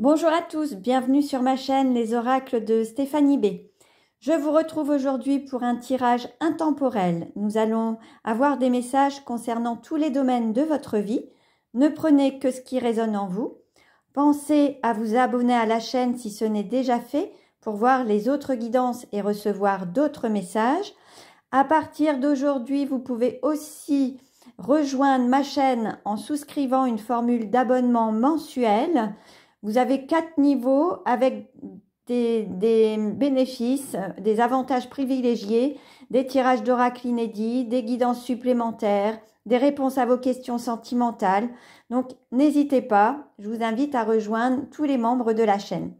Bonjour à tous, bienvenue sur ma chaîne Les oracles de Stéphanie B. Je vous retrouve aujourd'hui pour un tirage intemporel. Nous allons avoir des messages concernant tous les domaines de votre vie. Ne prenez que ce qui résonne en vous. Pensez à vous abonner à la chaîne si ce n'est déjà fait pour voir les autres guidances et recevoir d'autres messages. À partir d'aujourd'hui, vous pouvez aussi rejoindre ma chaîne en souscrivant une formule d'abonnement mensuelle vous avez quatre niveaux avec des, bénéfices, des avantages privilégiés, des tirages d'oracle inédits, des guidances supplémentaires, des réponses à vos questions sentimentales. Donc n'hésitez pas, je vous invite à rejoindre tous les membres de la chaîne.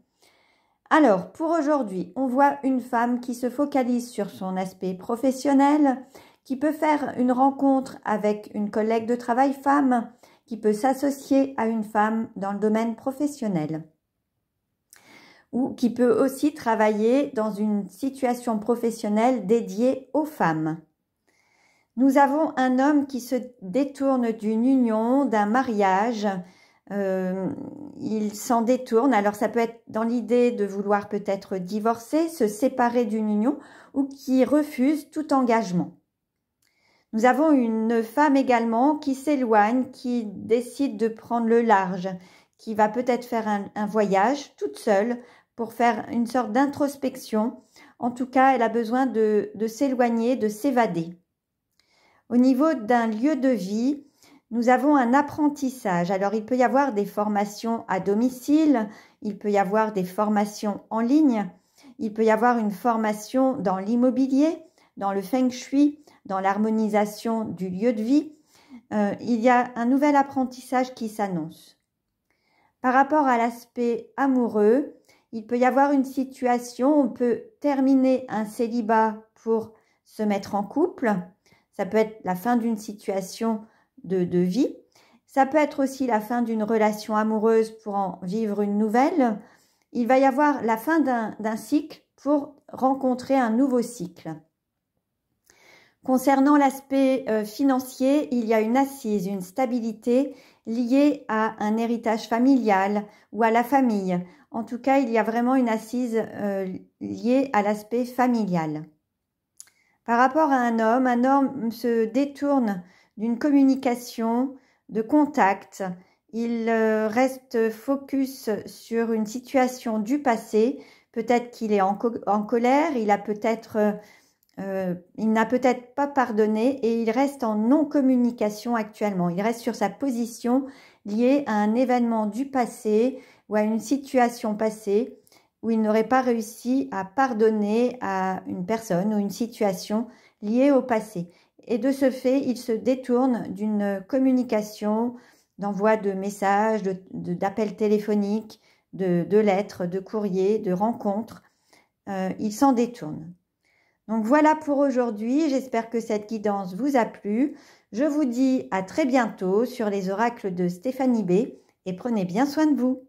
Alors, pour aujourd'hui, on voit une femme qui se focalise sur son aspect professionnel, qui peut faire une rencontre avec une collègue de travail femme, qui peut s'associer à une femme dans le domaine professionnel ou qui peut aussi travailler dans une situation professionnelle dédiée aux femmes. Nous avons un homme qui se détourne d'une union, d'un mariage. Euh, il s'en détourne. Alors ça peut être dans l'idée de vouloir peut-être divorcer, se séparer d'une union ou qui refuse tout engagement. Nous avons une femme également qui s'éloigne, qui décide de prendre le large, qui va peut-être faire un, voyage toute seule pour faire une sorte d'introspection. En tout cas, elle a besoin de s'éloigner, de s'évader. Au niveau d'un lieu de vie, nous avons un apprentissage. Alors, il peut y avoir des formations à domicile, il peut y avoir des formations en ligne, il peut y avoir une formation dans l'immobilier, dans le feng shui, dans l'harmonisation du lieu de vie, euh, il y a un nouvel apprentissage qui s'annonce. Par rapport à l'aspect amoureux, il peut y avoir une situation, on peut terminer un célibat pour se mettre en couple, ça peut être la fin d'une situation de, vie, ça peut être aussi la fin d'une relation amoureuse pour en vivre une nouvelle, il va y avoir la fin d'un cycle pour rencontrer un nouveau cycle. Concernant l'aspect euh, financier, il y a une assise, une stabilité liée à un héritage familial ou à la famille. En tout cas, il y a vraiment une assise euh, liée à l'aspect familial. Par rapport à un homme, un homme se détourne d'une communication, de contact. Il euh, reste focus sur une situation du passé. Peut-être qu'il est en, colère, il a peut-être... Euh, il n'a peut-être pas pardonné et il reste en non-communication actuellement. Il reste sur sa position liée à un événement du passé ou à une situation passée où il n'aurait pas réussi à pardonner à une personne ou une situation liée au passé. Et de ce fait, il se détourne d'une communication, d'envoi de messages, d'appels téléphoniques, de, lettres, de courriers, de rencontres. Euh, il s'en détourne. Donc voilà pour aujourd'hui, j'espère que cette guidance vous a plu. Je vous dis à très bientôt sur les oracles de Stéphanie B et prenez bien soin de vous.